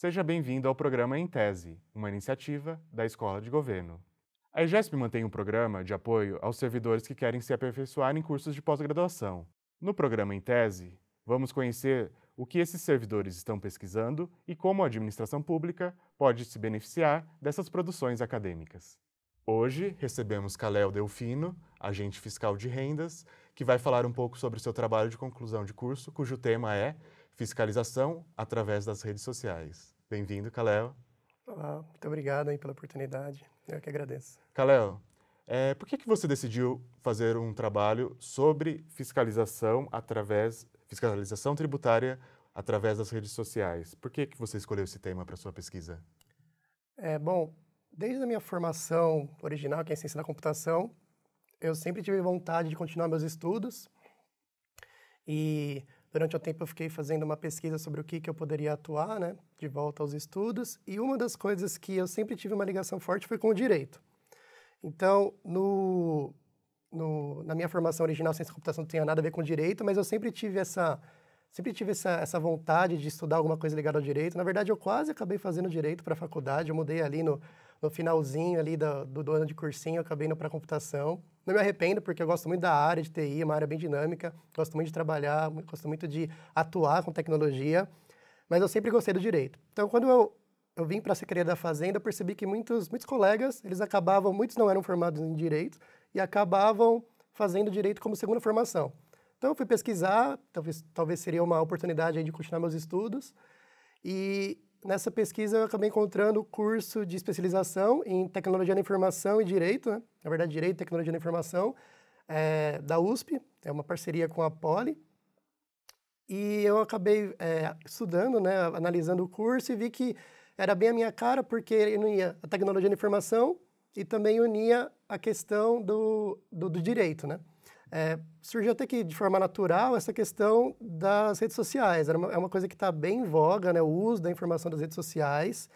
Seja bem-vindo ao programa Em Tese, uma iniciativa da Escola de Governo. A EGESP mantém um programa de apoio aos servidores que querem se aperfeiçoar em cursos de pós-graduação. No programa Em Tese, vamos conhecer o que esses servidores estão pesquisando e como a administração pública pode se beneficiar dessas produções acadêmicas. Hoje recebemos Caléo Delfino, agente fiscal de rendas, que vai falar um pouco sobre o seu trabalho de conclusão de curso, cujo tema é fiscalização através das redes sociais. Bem-vindo, Kaleo. Olá, muito obrigado aí pela oportunidade. Eu que agradeço. Kaleo, é, por que, que você decidiu fazer um trabalho sobre fiscalização através fiscalização tributária através das redes sociais? Por que, que você escolheu esse tema para sua pesquisa? É, bom, desde a minha formação original, que é ciência da computação, eu sempre tive vontade de continuar meus estudos. E Durante o tempo eu fiquei fazendo uma pesquisa sobre o que, que eu poderia atuar, né, de volta aos estudos, e uma das coisas que eu sempre tive uma ligação forte foi com o direito. Então, no, no na minha formação original, ciência e computação não tinha nada a ver com direito, mas eu sempre tive essa sempre tive essa, essa vontade de estudar alguma coisa ligada ao direito. Na verdade, eu quase acabei fazendo direito para a faculdade, eu mudei ali no no finalzinho ali do, do ano de cursinho, acabei indo para computação. Não me arrependo, porque eu gosto muito da área de TI, é uma área bem dinâmica, gosto muito de trabalhar, gosto muito de atuar com tecnologia, mas eu sempre gostei do direito. Então, quando eu, eu vim para a Secretaria da Fazenda, eu percebi que muitos, muitos colegas, eles acabavam, muitos não eram formados em direito, e acabavam fazendo direito como segunda formação. Então, eu fui pesquisar, talvez, talvez seria uma oportunidade de continuar meus estudos, e nessa pesquisa eu acabei encontrando o curso de especialização em Tecnologia da Informação e Direito, né? na verdade Direito e Tecnologia da Informação, é, da USP, é uma parceria com a Poli. E eu acabei é, estudando, né, analisando o curso e vi que era bem a minha cara porque ele unia a tecnologia da informação e também unia a questão do, do, do direito, né? É, surgiu até que de forma natural essa questão das redes sociais. Uma, é uma coisa que está bem em voga, né? o uso da informação das redes sociais.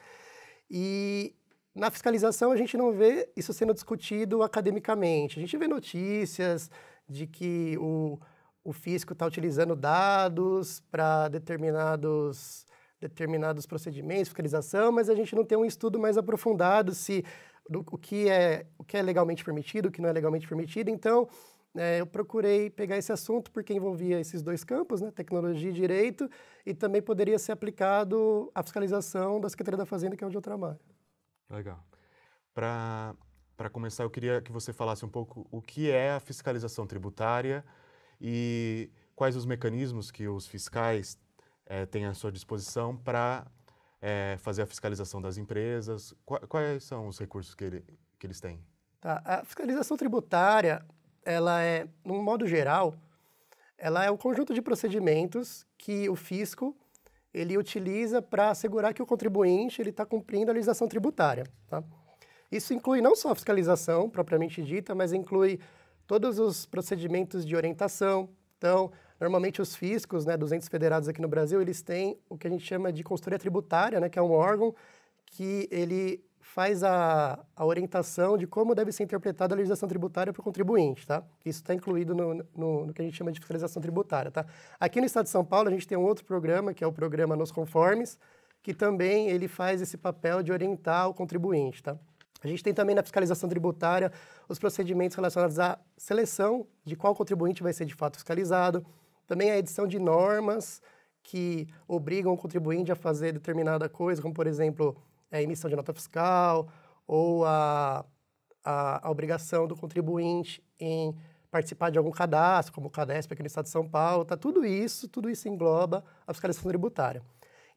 E na fiscalização a gente não vê isso sendo discutido academicamente. A gente vê notícias de que o, o fisco está utilizando dados para determinados, determinados procedimentos, fiscalização, mas a gente não tem um estudo mais aprofundado se do, o, que é, o que é legalmente permitido, o que não é legalmente permitido. Então, é, eu procurei pegar esse assunto porque envolvia esses dois campos, né, tecnologia e direito, e também poderia ser aplicado à fiscalização da Secretaria da Fazenda, que é onde eu trabalho. Legal. Para começar, eu queria que você falasse um pouco o que é a fiscalização tributária e quais os mecanismos que os fiscais é, têm à sua disposição para é, fazer a fiscalização das empresas? Quais, quais são os recursos que, ele, que eles têm? Tá. A fiscalização tributária ela é, num modo geral, ela é o um conjunto de procedimentos que o fisco ele utiliza para assegurar que o contribuinte ele está cumprindo a legislação tributária. Tá? Isso inclui não só a fiscalização propriamente dita, mas inclui todos os procedimentos de orientação. Então, normalmente os fiscos, né, dos entes federados aqui no Brasil, eles têm o que a gente chama de consultoria tributária, né, que é um órgão que ele faz a, a orientação de como deve ser interpretada a legislação tributária para o contribuinte, tá? Isso está incluído no, no, no, que a gente chama de fiscalização tributária, tá? Aqui no Estado de São Paulo, a gente tem um outro programa, que é o programa Nos Conformes, que também ele faz esse papel de orientar o contribuinte, tá? A gente tem também na fiscalização tributária os procedimentos relacionados à seleção de qual contribuinte vai ser de fato fiscalizado, também a edição de normas que obrigam o contribuinte a fazer determinada coisa, como, por exemplo, a emissão de nota fiscal ou a, a, a, obrigação do contribuinte em participar de algum cadastro, como o Cadesp aqui no Estado de São Paulo, tá tudo isso, tudo isso engloba a fiscalização tributária.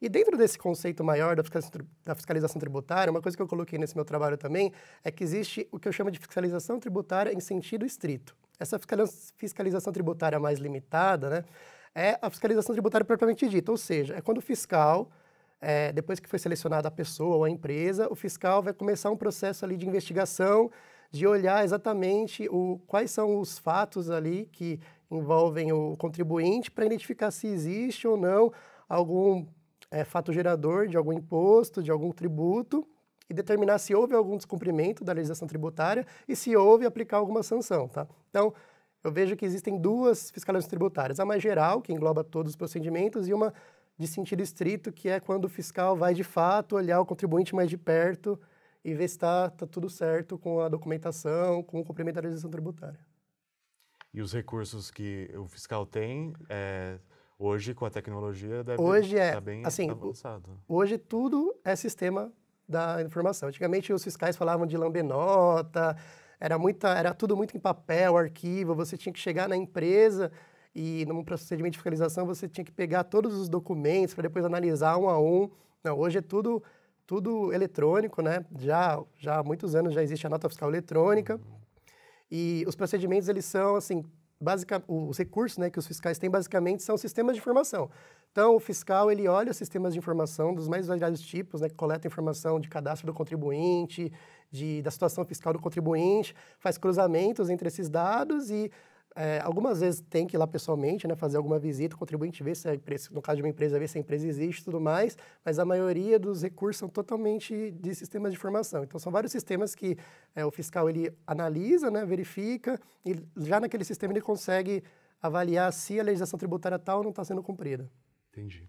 E dentro desse conceito maior da fiscalização, da fiscalização tributária, uma coisa que eu coloquei nesse meu trabalho também é que existe o que eu chamo de fiscalização tributária em sentido estrito. Essa fiscalização tributária mais limitada, né, é a fiscalização tributária propriamente dita, ou seja, é quando o fiscal é, depois que foi selecionada a pessoa ou a empresa, o fiscal vai começar um processo ali de investigação, de olhar exatamente o, quais são os fatos ali que envolvem o contribuinte para identificar se existe ou não algum é, fato gerador de algum imposto, de algum tributo e determinar se houve algum descumprimento da legislação tributária e se houve aplicar alguma sanção, tá? Então, eu vejo que existem duas fiscalizações tributárias, a mais geral, que engloba todos os procedimentos, e uma de sentido estrito, que é quando o fiscal vai de fato olhar o contribuinte mais de perto e ver se está tá tudo certo com a documentação, com o cumprimento da legislação tributária. E os recursos que o fiscal tem, é, hoje com a tecnologia, deve hoje é, estar tá bem assim, avançado. Hoje tudo é sistema da informação. Antigamente os fiscais falavam de lambenota, era, muita, era tudo muito em papel, arquivo, você tinha que chegar na empresa e num procedimento de fiscalização você tinha que pegar todos os documentos para depois analisar um a um. Não, hoje é tudo tudo eletrônico, né? Já já há muitos anos já existe a nota fiscal eletrônica. E os procedimentos eles são assim, basicamente os recursos, né, que os fiscais têm basicamente são sistemas de informação. Então, o fiscal ele olha os sistemas de informação dos mais variados tipos, né, que coleta informação de cadastro do contribuinte, de, da situação fiscal do contribuinte, faz cruzamentos entre esses dados e é, algumas vezes tem que ir lá pessoalmente, né, fazer alguma visita, o contribuinte ver se a empresa, no caso de uma empresa, ver se a empresa existe e tudo mais, mas a maioria dos recursos são totalmente de sistemas de informação. Então, são vários sistemas que é, o fiscal ele analisa, né, verifica, e já naquele sistema ele consegue avaliar se a legislação tributária tal tá não está sendo cumprida. Entendi.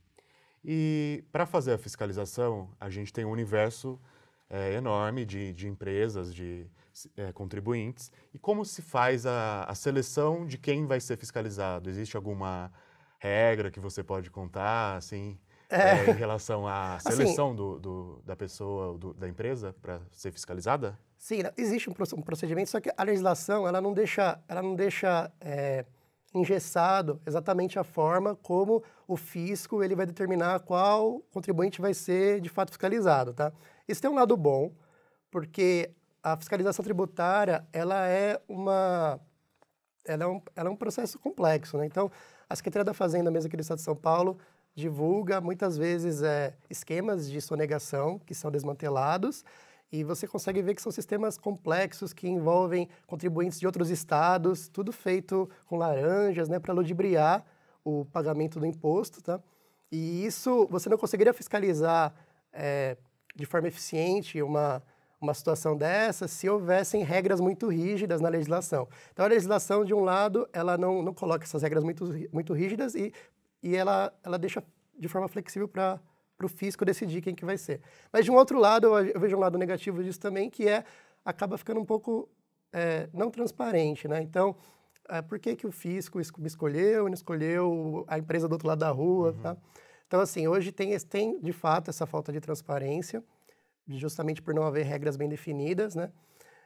E para fazer a fiscalização, a gente tem um universo é, enorme de, de empresas, de é, contribuintes. E como se faz a, a seleção de quem vai ser fiscalizado? Existe alguma regra que você pode contar, assim? É. É, em relação à assim, seleção assim, do, do, da pessoa, do, da empresa, para ser fiscalizada? Sim, existe um procedimento, só que a legislação ela não deixa, ela não deixa é, engessado exatamente a forma como o fisco ele vai determinar qual contribuinte vai ser de fato fiscalizado, tá? Isso tem um lado bom, porque a fiscalização tributária ela é uma ela é um, ela é um processo complexo, né? Então, a Secretaria da Fazenda, mesmo aqui do Estado de São Paulo, divulga muitas vezes é, esquemas de sonegação que são desmantelados e você consegue ver que são sistemas complexos que envolvem contribuintes de outros estados, tudo feito com laranjas, né, para ludibriar o pagamento do imposto, tá? E isso você não conseguiria fiscalizar é, de forma eficiente uma uma situação dessa se houvessem regras muito rígidas na legislação. Então, a legislação, de um lado, ela não, não coloca essas regras muito, muito rígidas e, e ela, ela deixa de forma flexível para o fisco decidir quem que vai ser. Mas, de um outro lado, eu vejo um lado negativo disso também, que é, acaba ficando um pouco é, não transparente, né? Então, é, por que, que o fisco me escolheu, não escolheu a empresa do outro lado da rua, uhum. tá? Então, assim, hoje tem, tem, de fato, essa falta de transparência, justamente por não haver regras bem definidas, né?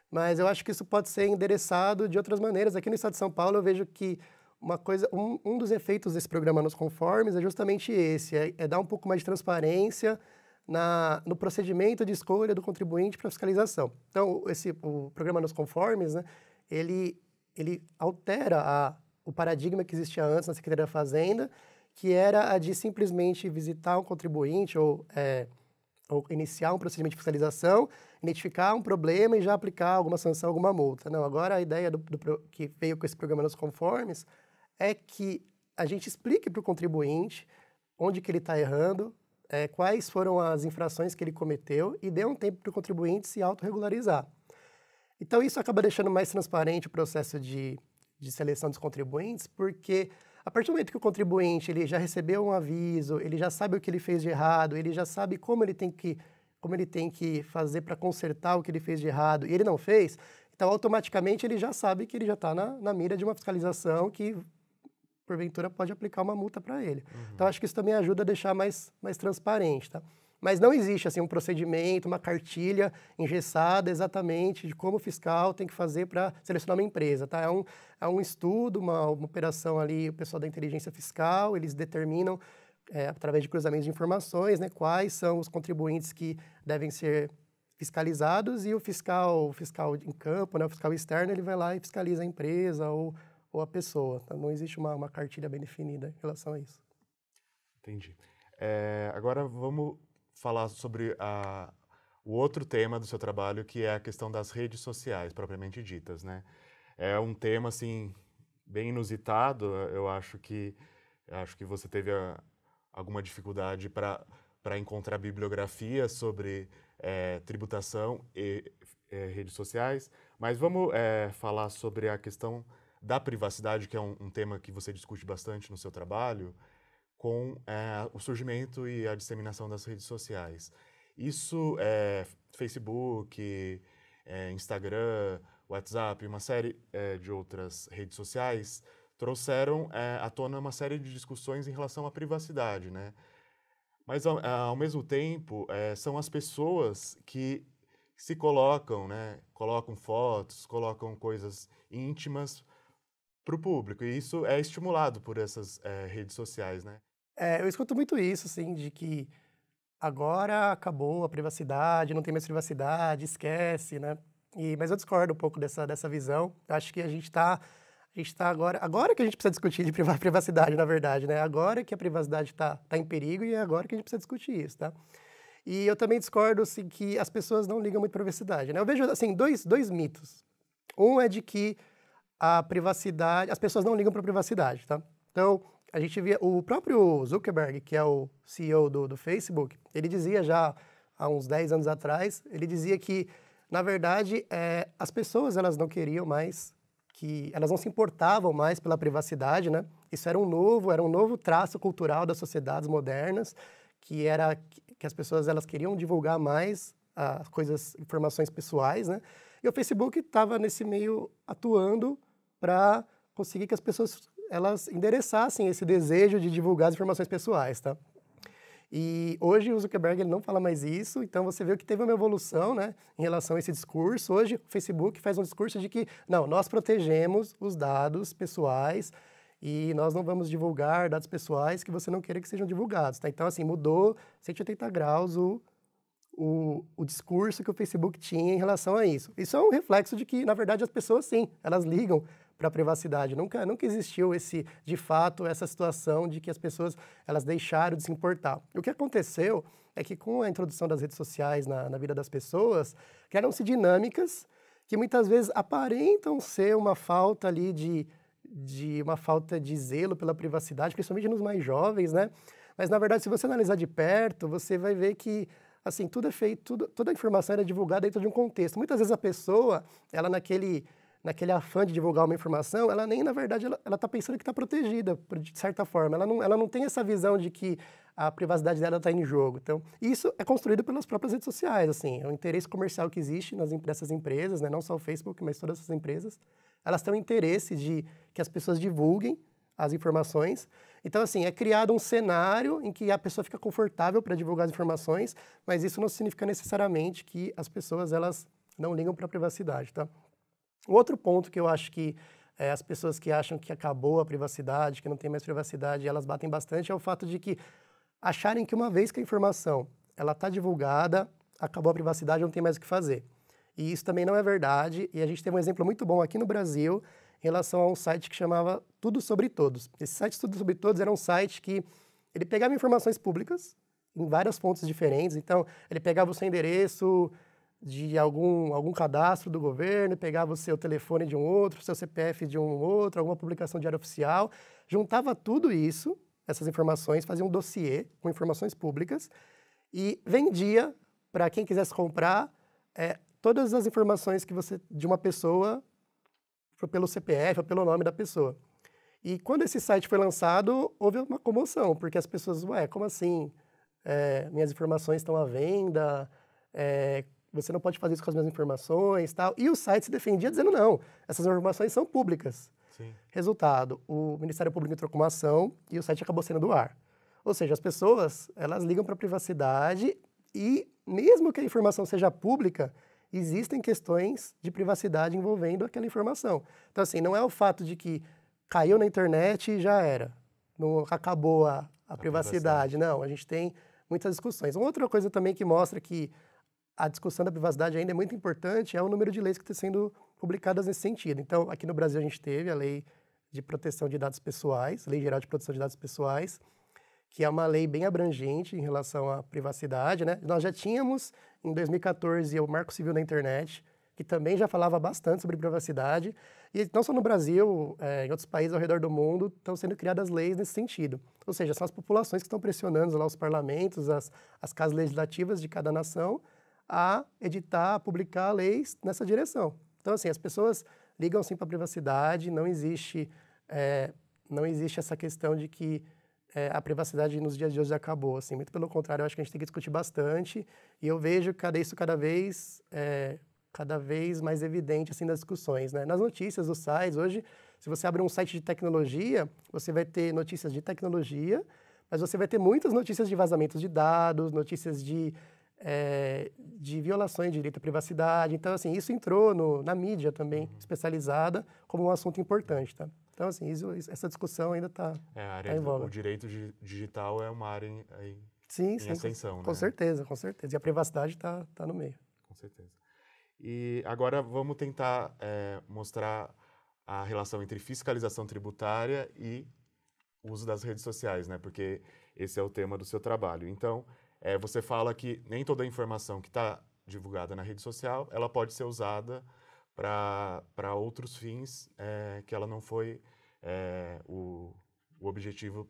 Mas eu acho que isso pode ser endereçado de outras maneiras. Aqui no estado de São Paulo, eu vejo que uma coisa, um, um dos efeitos desse programa nos conformes é justamente esse, é, é dar um pouco mais de transparência na, no procedimento de escolha do contribuinte para fiscalização. Então, esse, o programa nos conformes, né, ele, ele altera a, o paradigma que existia antes na Secretaria da Fazenda, que era a de simplesmente visitar um contribuinte ou é, ou iniciar um procedimento de fiscalização, identificar um problema e já aplicar alguma sanção, alguma multa. Não, agora a ideia do, do que veio com esse programa Nos Conformes é que a gente explique para o contribuinte onde que ele está errando, é, quais foram as infrações que ele cometeu e dê um tempo para o contribuinte se autorregularizar. Então, isso acaba deixando mais transparente o processo de, de seleção dos contribuintes, porque a partir do momento que o contribuinte ele já recebeu um aviso, ele já sabe o que ele fez de errado, ele já sabe como ele tem que, como ele tem que fazer para consertar o que ele fez de errado e ele não fez, então automaticamente ele já sabe que ele já está na, na mira de uma fiscalização que porventura pode aplicar uma multa para ele. Uhum. Então acho que isso também ajuda a deixar mais, mais transparente, tá? Mas não existe assim um procedimento, uma cartilha engessada exatamente de como o fiscal tem que fazer para selecionar uma empresa. Tá? É, um, é um estudo, uma, uma operação ali, o pessoal da inteligência fiscal, eles determinam é, através de cruzamentos de informações, né, quais são os contribuintes que devem ser fiscalizados e o fiscal, o fiscal em campo, né, o fiscal externo, ele vai lá e fiscaliza a empresa ou, ou a pessoa. Tá? Não existe uma, uma cartilha bem definida em relação a isso. Entendi. É, agora vamos falar sobre a, o outro tema do seu trabalho, que é a questão das redes sociais, propriamente ditas, né? É um tema, assim, bem inusitado. Eu acho que, acho que você teve a, ah, alguma dificuldade para para encontrar bibliografia sobre é, tributação e é, redes sociais, mas vamos é, falar sobre a questão da privacidade, que é um, um, tema que você discute bastante no seu trabalho com é, o surgimento e a disseminação das redes sociais. Isso é Facebook, é, Instagram, WhatsApp, uma série é, de outras redes sociais trouxeram é, à tona uma série de discussões em relação à privacidade, né? Mas ao, é, ao mesmo tempo é, são as pessoas que se colocam, né? Colocam fotos, colocam coisas íntimas para o público e isso é estimulado por essas redes sociais, né? É, eu escuto muito isso, assim, de que agora acabou a privacidade, não tem mais privacidade, esquece, né? E, mas eu discordo um pouco dessa, dessa visão. Eu acho que a gente está a gente está agora, agora que a gente precisa discutir de privacidade, na verdade, né? Agora que a privacidade está tá em perigo e é agora que a gente precisa discutir isso, tá? E eu também discordo, assim, que as pessoas não ligam muito para privacidade, né? Eu vejo, assim, dois, dois mitos. Um é de que a privacidade, as pessoas não ligam para privacidade, tá? Então, a gente via o próprio Zuckerberg, que é o CEO do, do Facebook, ele dizia já há uns 10 anos atrás, ele dizia que, na verdade, é, as pessoas elas não queriam mais que elas não se importavam mais pela privacidade, né? Isso era um novo, era um novo traço cultural das sociedades modernas, que era que as pessoas elas queriam divulgar mais as ah, coisas, informações pessoais, né? E o Facebook estava nesse meio atuando para conseguir que as pessoas elas endereçassem esse desejo de divulgar as informações pessoais, tá? E hoje o Zuckerberg ele não fala mais isso, então você vê que teve uma evolução né, em relação a esse discurso. Hoje o Facebook faz um discurso de que, não, nós protegemos os dados pessoais e nós não vamos divulgar dados pessoais que você não queira que sejam divulgados. Tá? Então, assim, mudou 180 graus o, o, o discurso que o Facebook tinha em relação a isso. Isso é um reflexo de que, na verdade, as pessoas, sim, elas ligam para a privacidade. Nunca, nunca existiu esse, de fato, essa situação de que as pessoas elas deixaram de se importar. O que aconteceu é que com a introdução das redes sociais na, na vida das pessoas, criaram-se dinâmicas que muitas vezes aparentam ser uma falta ali de, de uma falta de zelo pela privacidade, principalmente nos mais jovens, né? Mas na verdade, se você analisar de perto, você vai ver que assim, tudo é feito, tudo, toda a informação era divulgada dentro de um contexto. Muitas vezes a pessoa, ela naquele naquele afã de divulgar uma informação, ela nem, na verdade, ela está pensando que está protegida, de certa forma. Ela não, ela não tem essa visão de que a privacidade dela está em jogo. Então, isso é construído pelas próprias redes sociais, assim, é o interesse comercial que existe nas dessas empresas, né? não só o Facebook, mas todas essas empresas, elas têm o interesse de que as pessoas divulguem as informações. Então, assim, é criado um cenário em que a pessoa fica confortável para divulgar as informações, mas isso não significa necessariamente que as pessoas elas não ligam para a privacidade, tá? Outro ponto que eu acho que é, as pessoas que acham que acabou a privacidade, que não tem mais privacidade, elas batem bastante, é o fato de que acharem que uma vez que a informação ela está divulgada, acabou a privacidade, não tem mais o que fazer. E isso também não é verdade, e a gente tem um exemplo muito bom aqui no Brasil em relação a um site que chamava Tudo Sobre Todos. Esse site Tudo Sobre Todos era um site que ele pegava informações públicas em várias fontes diferentes, então ele pegava o seu endereço, de algum, algum cadastro do governo, pegava o seu telefone de um outro, seu CPF de um outro, alguma publicação diária oficial, juntava tudo isso, essas informações, fazia um dossiê com informações públicas e vendia para quem quisesse comprar é, todas as informações que você de uma pessoa pelo CPF ou pelo nome da pessoa. E quando esse site foi lançado, houve uma comoção, porque as pessoas, ué, como assim? É, minhas informações estão à venda? É, você não pode fazer isso com as minhas informações tal. E o site se defendia dizendo não, essas informações são públicas. Sim. Resultado, o Ministério Público entrou com uma ação e o site acabou sendo do ar. Ou seja, as pessoas, elas ligam para a privacidade e mesmo que a informação seja pública, existem questões de privacidade envolvendo aquela informação. Então assim, não é o fato de que caiu na internet e já era. Não acabou a, a, a privacidade. privacidade. Não, a gente tem muitas discussões. Uma outra coisa também que mostra que a discussão da privacidade ainda é muito importante, é o número de leis que estão tá sendo publicadas nesse sentido. Então, aqui no Brasil a gente teve a Lei de Proteção de Dados Pessoais, Lei Geral de Proteção de Dados Pessoais, que é uma lei bem abrangente em relação à privacidade, né? Nós já tínhamos em 2014 o Marco Civil da Internet, que também já falava bastante sobre privacidade, e não só no Brasil, é, em outros países ao redor do mundo estão sendo criadas leis nesse sentido. Ou seja, são as populações que estão pressionando lá os parlamentos, as, as casas legislativas de cada nação, a editar, a publicar leis nessa direção. Então, assim, as pessoas ligam sim para a privacidade, não existe, é, não existe essa questão de que é, a privacidade nos dias de hoje acabou, assim, muito pelo contrário, eu acho que a gente tem que discutir bastante, e eu vejo cada, isso cada vez, é, cada vez mais evidente, assim, nas discussões, né? Nas notícias dos sites, hoje, se você abre um site de tecnologia, você vai ter notícias de tecnologia, mas você vai ter muitas notícias de vazamentos de dados, notícias de é, de violações de direito à privacidade. Então, assim, isso entrou no, na mídia também uhum. especializada como um assunto importante, tá? Então, assim, isso, essa discussão ainda está é, a tá área tá em voga. O direito digital é uma área em, em, sim, em sim, ascensão, com, né? Com certeza, com certeza. E a privacidade está tá no meio. Com certeza. E agora vamos tentar é, mostrar a relação entre fiscalização tributária e uso das redes sociais, né? Porque esse é o tema do seu trabalho. Então, é, você fala que nem toda a informação que está divulgada na rede social, ela pode ser usada para outros fins é, que ela não foi é, o, o objetivo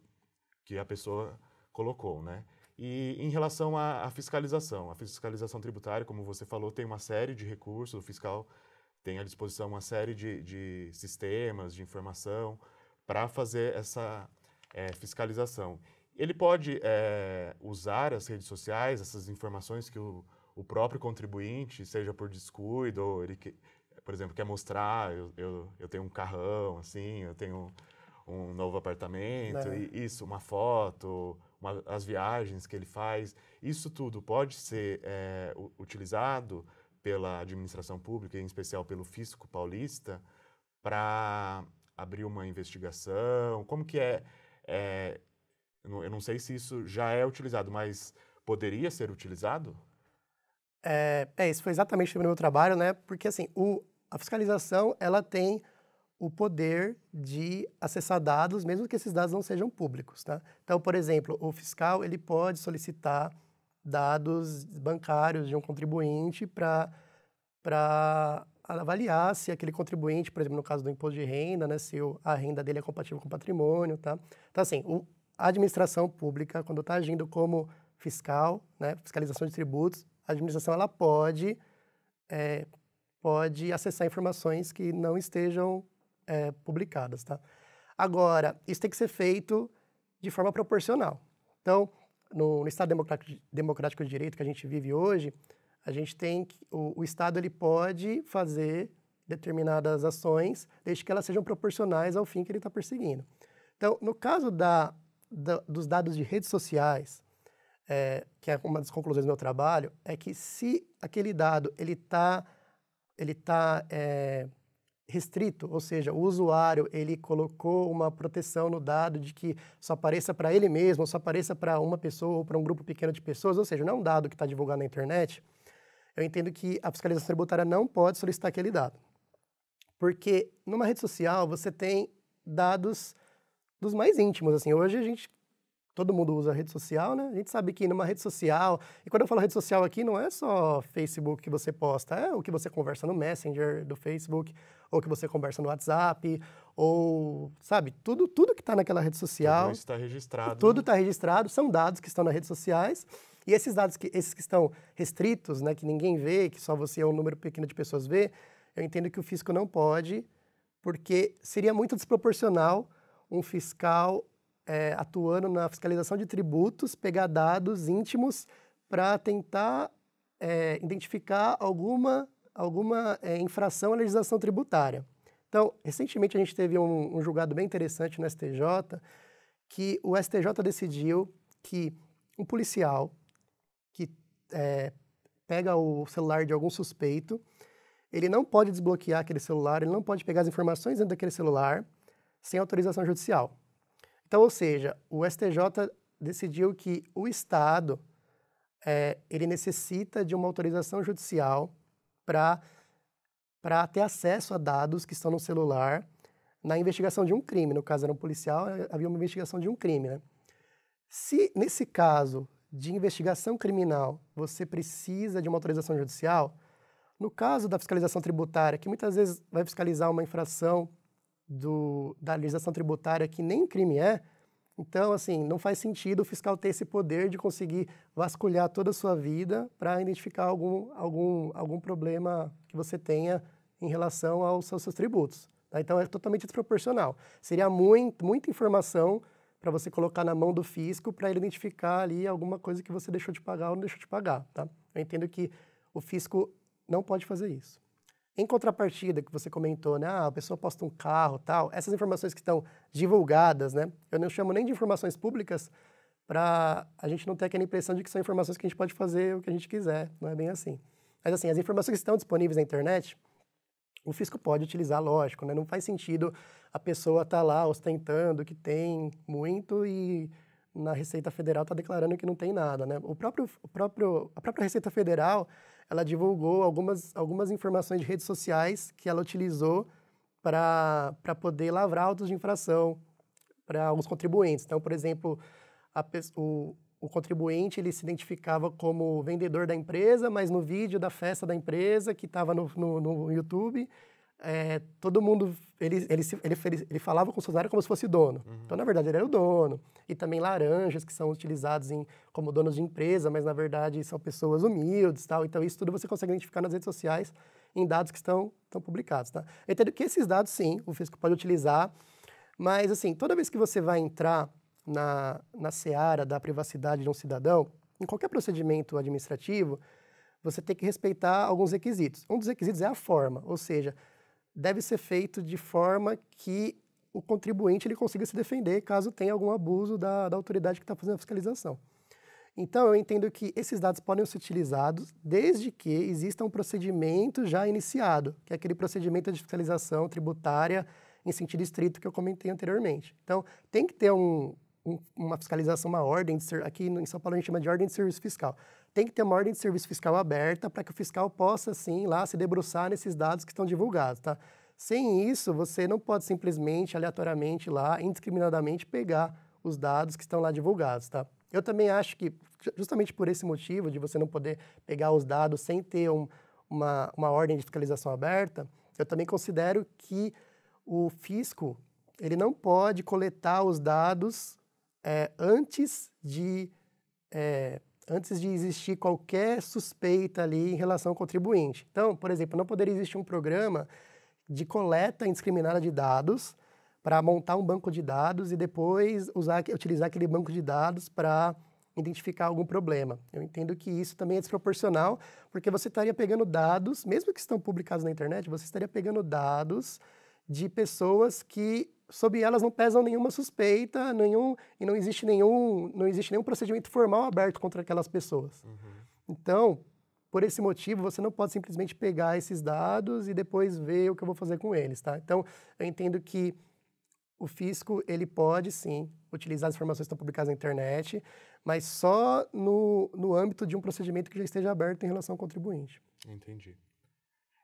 que a pessoa colocou, né? E em relação à, à, fiscalização, a fiscalização tributária, como você falou, tem uma série de recursos, o fiscal tem à disposição uma série de, de sistemas, de informação para fazer essa é, fiscalização. Ele pode é, usar as redes sociais, essas informações que o, o próprio contribuinte, seja por descuido, ou ele, que, por exemplo, quer mostrar, eu, eu, eu, tenho um carrão, assim, eu tenho um novo apartamento, é. e, isso, uma foto, uma, as viagens que ele faz, isso tudo pode ser é, utilizado pela administração pública, em especial pelo fisco paulista, para abrir uma investigação? Como que é, é eu não, eu não sei se isso já é utilizado, mas poderia ser utilizado? É, é, isso foi exatamente o meu trabalho, né? Porque assim, o, a fiscalização ela tem o poder de acessar dados, mesmo que esses dados não sejam públicos, tá? Então, por exemplo, o fiscal ele pode solicitar dados bancários de um contribuinte para para avaliar se aquele contribuinte, por exemplo, no caso do imposto de renda, né, se o, a renda dele é compatível com o patrimônio, tá? Então, assim, o, a administração pública, quando está agindo como fiscal, né, fiscalização de tributos, a administração ela pode, é, pode acessar informações que não estejam é, publicadas. Tá? Agora, isso tem que ser feito de forma proporcional. Então, no, no Estado democrático de, Direito que a gente vive hoje, a gente tem que, o, o Estado ele pode fazer determinadas ações, desde que elas sejam proporcionais ao fim que ele está perseguindo. Então, no caso da dos dados de redes sociais, é, que é uma das conclusões do meu trabalho, é que se aquele dado ele está ele tá, é, restrito, ou seja, o usuário ele colocou uma proteção no dado de que só apareça para ele mesmo, só apareça para uma pessoa ou para um grupo pequeno de pessoas, ou seja, não é um dado que está divulgado na internet, eu entendo que a fiscalização tributária não pode solicitar aquele dado. Porque numa rede social você tem dados dos mais íntimos, assim. Hoje a gente todo mundo usa rede social, né? A gente sabe que numa rede social, e quando eu falo rede social aqui, não é só Facebook que você posta, é o que você conversa no Messenger do Facebook, ou que você conversa no WhatsApp, ou, sabe, tudo, tudo que está naquela rede social. Tudo está registrado. Tudo está né? registrado, são dados que estão nas redes sociais. E esses dados, que, esses que estão restritos, né, que ninguém vê, que só você ou um número pequeno de pessoas vê, eu entendo que o fisco não pode, porque seria muito desproporcional um fiscal é, atuando na fiscalização de tributos, pegar dados íntimos para tentar é, identificar alguma, alguma é, infração à legislação tributária. Então, recentemente a gente teve um, um julgado bem interessante no STJ, que o STJ decidiu que um policial que é, pega o celular de algum suspeito, ele não pode desbloquear aquele celular, ele não pode pegar as informações dentro daquele celular, sem autorização judicial. Então, ou seja, o STJ decidiu que o Estado é, ele necessita de uma autorização judicial para para ter acesso a dados que estão no celular na investigação de um crime. No caso era um policial, é, havia uma investigação de um crime. Né? Se nesse caso de investigação criminal você precisa de uma autorização judicial, no caso da fiscalização tributária, que muitas vezes vai fiscalizar uma infração do, da legislação tributária que nem crime é, então, assim, não faz sentido o fiscal ter esse poder de conseguir vasculhar toda a sua vida para identificar algum, algum, algum problema que você tenha em relação aos, seus tributos. Tá? Então, é totalmente desproporcional. Seria muito, muita informação para você colocar na mão do fisco para ele identificar ali alguma coisa que você deixou de pagar ou não deixou de pagar. Tá? Eu entendo que o fisco não pode fazer isso. Em contrapartida, que você comentou, né? Ah, a pessoa posta um carro tal. Essas informações que estão divulgadas, né? Eu não chamo nem de informações públicas para a gente não ter aquela impressão de que são informações que a gente pode fazer o que a gente quiser. Não é bem assim. Mas, assim, as informações que estão disponíveis na internet, o fisco pode utilizar, lógico, né? Não faz sentido a pessoa estar tá lá ostentando que tem muito e na Receita Federal está declarando que não tem nada, né? O próprio, o próprio, a própria Receita Federal ela divulgou algumas, algumas informações de redes sociais que ela utilizou para poder lavrar autos de infração para alguns contribuintes. Então, por exemplo, a, o, o contribuinte ele se identificava como vendedor da empresa, mas no vídeo da festa da empresa que estava no, no, no YouTube, é, todo mundo ele, ele, se, ele, ele, falava com o funcionário como se fosse dono. Uhum. Então, na verdade, ele era o dono. E também laranjas, que são utilizados em, como donos de empresa, mas, na verdade, são pessoas humildes tal. Então, isso tudo você consegue identificar nas redes sociais em dados que estão, estão publicados. Tá? Eu entendo que esses dados, sim, o fisco pode utilizar, mas, assim, toda vez que você vai entrar na, na seara da privacidade de um cidadão, em qualquer procedimento administrativo, você tem que respeitar alguns requisitos. Um dos requisitos é a forma, ou seja, deve ser feito de forma que o contribuinte ele consiga se defender caso tenha algum abuso da, da autoridade que está fazendo a fiscalização. Então, eu entendo que esses dados podem ser utilizados desde que exista um procedimento já iniciado, que é aquele procedimento de fiscalização tributária em sentido estrito que eu comentei anteriormente. Então, tem que ter um, um, uma fiscalização, uma ordem, de ser, aqui em São Paulo a gente chama de ordem de serviço fiscal tem que ter uma ordem de serviço fiscal aberta para que o fiscal possa, sim, lá se debruçar nesses dados que estão divulgados, tá? Sem isso, você não pode simplesmente, aleatoriamente lá, indiscriminadamente pegar os dados que estão lá divulgados, tá? Eu também acho que, justamente por esse motivo de você não poder pegar os dados sem ter um, uma, uma ordem de fiscalização aberta, eu também considero que o fisco ele não pode coletar os dados é, antes de é, antes de existir qualquer suspeita ali em relação ao contribuinte. Então, por exemplo, não poderia existir um programa de coleta indiscriminada de dados para montar um banco de dados e depois usar, utilizar aquele banco de dados para identificar algum problema. Eu entendo que isso também é desproporcional, porque você estaria pegando dados, mesmo que estão publicados na internet, você estaria pegando dados de pessoas que sobre elas não pesam nenhuma suspeita, nenhum, e não existe nenhum, não existe nenhum procedimento formal aberto contra aquelas pessoas. Uhum. Então, por esse motivo, você não pode simplesmente pegar esses dados e depois ver o que eu vou fazer com eles, tá? Então, eu entendo que o fisco, ele pode sim utilizar as informações que estão publicadas na internet, mas só no, no âmbito de um procedimento que já esteja aberto em relação ao contribuinte. Entendi.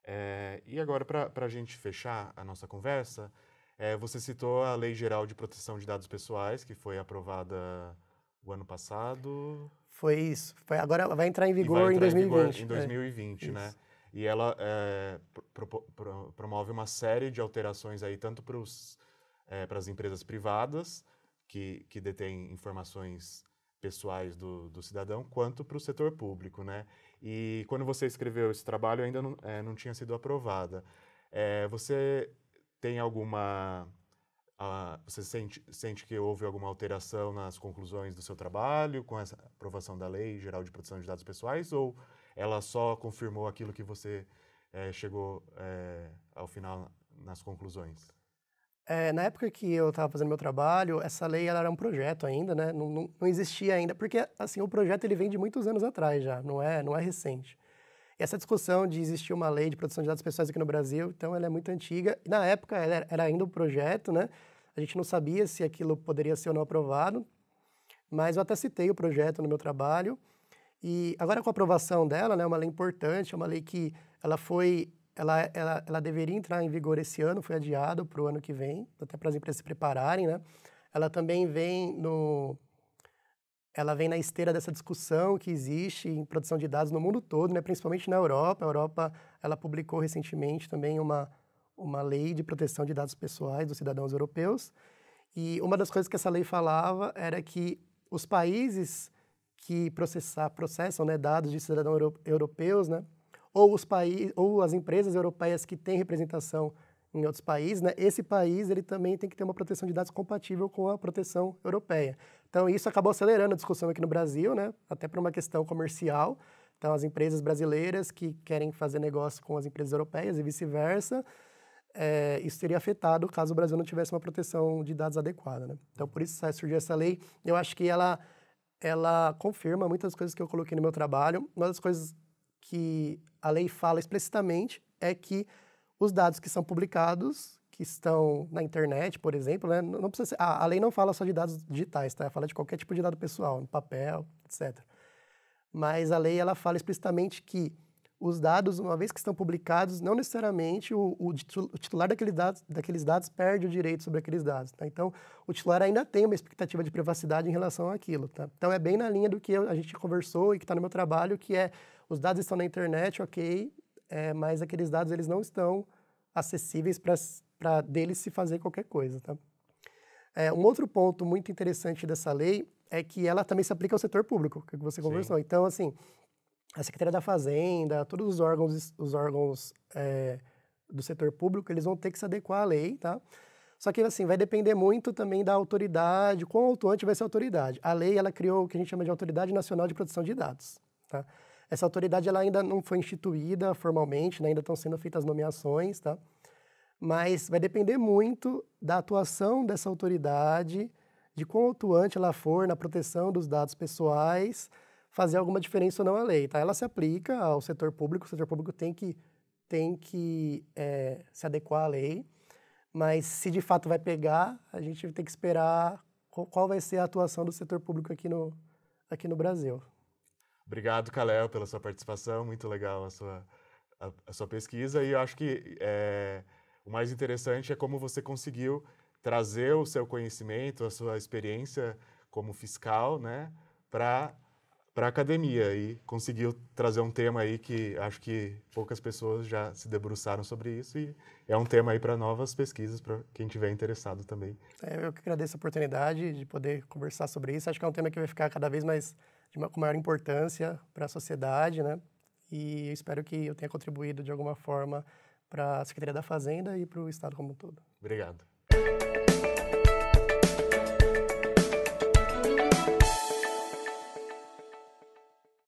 É, e agora, para a gente fechar a nossa conversa, é, você citou a Lei Geral de Proteção de Dados Pessoais, que foi aprovada o ano passado. Foi isso. Foi, agora ela vai entrar em vigor entrar em 2020. Em, vigor em 2020, é. né? Isso. E ela é, pro, pro, promove uma série de alterações aí, tanto para é, eh, as empresas privadas, que, que detêm informações pessoais do, do cidadão, quanto para o setor público, né? E quando você escreveu esse trabalho, ainda não, é, não tinha sido aprovada. você tem alguma. Uh, você sente, sente que houve alguma alteração nas conclusões do seu trabalho com essa aprovação da Lei Geral de Proteção de Dados Pessoais ou ela só confirmou aquilo que você é, chegou é, ao final nas conclusões? É, na época que eu estava fazendo meu trabalho, essa lei era um projeto ainda, né? Não, não, não, existia ainda, porque assim o projeto ele vem de muitos anos atrás já, não é, não é recente. Essa discussão de existir uma lei de proteção de dados pessoais aqui no Brasil, então ela é muito antiga. Na época ela era ainda um projeto, né? A gente não sabia se aquilo poderia ser ou não aprovado, mas eu até citei o projeto no meu trabalho. E agora com a aprovação dela, né, é uma lei importante, é uma lei que ela foi, ela, ela, ela deveria entrar em vigor esse ano, foi adiado para o ano que vem, até para as empresas se prepararem, né? Ela também vem no ela vem na esteira dessa discussão que existe em produção de dados no mundo todo, né? principalmente na Europa. A Europa ela publicou recentemente também uma, uma lei de proteção de dados pessoais dos cidadãos europeus. E uma das coisas que essa lei falava era que os países que processar, processam né, dados de cidadãos europeus, né, ou, os ou as empresas europeias que têm representação em outros países, né, esse país ele também tem que ter uma proteção de dados compatível com a proteção europeia. Então, isso acabou acelerando a discussão aqui no Brasil, né, até por uma questão comercial. Então, as empresas brasileiras que querem fazer negócio com as empresas europeias e vice-versa, é, isso teria afetado caso o Brasil não tivesse uma proteção de dados adequada. Né? Então, por isso surgiu essa lei. Eu acho que ela, ela confirma muitas coisas que eu coloquei no meu trabalho. Uma das coisas que a lei fala explicitamente é que os dados que são publicados, que estão na internet, por exemplo, né? não precisa ser, a lei não fala só de dados digitais, tá? Fala de qualquer tipo de dado pessoal, no papel, etc. Mas a lei ela fala explicitamente que os dados, uma vez que estão publicados, não necessariamente o, o titular dados, daqueles dados perde o direito sobre aqueles dados. Tá? Então, o titular ainda tem uma expectativa de privacidade em relação àquilo. Tá? Então, é bem na linha do que a gente conversou e que está no meu trabalho, que é os dados estão na internet, ok, é, mas aqueles dados eles não estão acessíveis para deles se fazer qualquer coisa. Tá? É, um outro ponto muito interessante dessa lei é que ela também se aplica ao setor público, que é você conversou. Sim. Então, assim, a Secretaria da Fazenda, todos os órgãos, os órgãos é, do setor público, eles vão ter que se adequar à lei, tá? Só que, assim, vai depender muito também da autoridade, quão atuante vai ser a autoridade. A lei, ela criou o que a gente chama de Autoridade Nacional de Proteção de Dados, tá? Essa autoridade ela ainda não foi instituída formalmente, né? ainda estão sendo feitas nomeações, tá? Mas vai depender muito da atuação dessa autoridade, de quão atuante ela for na proteção dos dados pessoais, fazer alguma diferença ou não a lei, tá? Ela se aplica ao setor público, o setor público tem que, tem que é, se adequar à lei, mas se de fato vai pegar, a gente tem que esperar qual vai ser a atuação do setor público aqui no, aqui no Brasil. Obrigado, Kalel, pela sua participação. Muito legal a sua, a, a sua pesquisa. E eu acho que é, o mais interessante é como você conseguiu trazer o seu conhecimento, a sua experiência como fiscal, né, para para a academia e conseguiu trazer um tema aí que acho que poucas pessoas já se debruçaram sobre isso e é um tema aí para novas pesquisas, para quem tiver interessado também. É, eu que agradeço a oportunidade de poder conversar sobre isso. Acho que é um tema que vai ficar cada vez mais de, com maior importância para a sociedade, né? E espero que eu tenha contribuído de alguma forma para a Secretaria da Fazenda e para o Estado como um todo. Obrigado.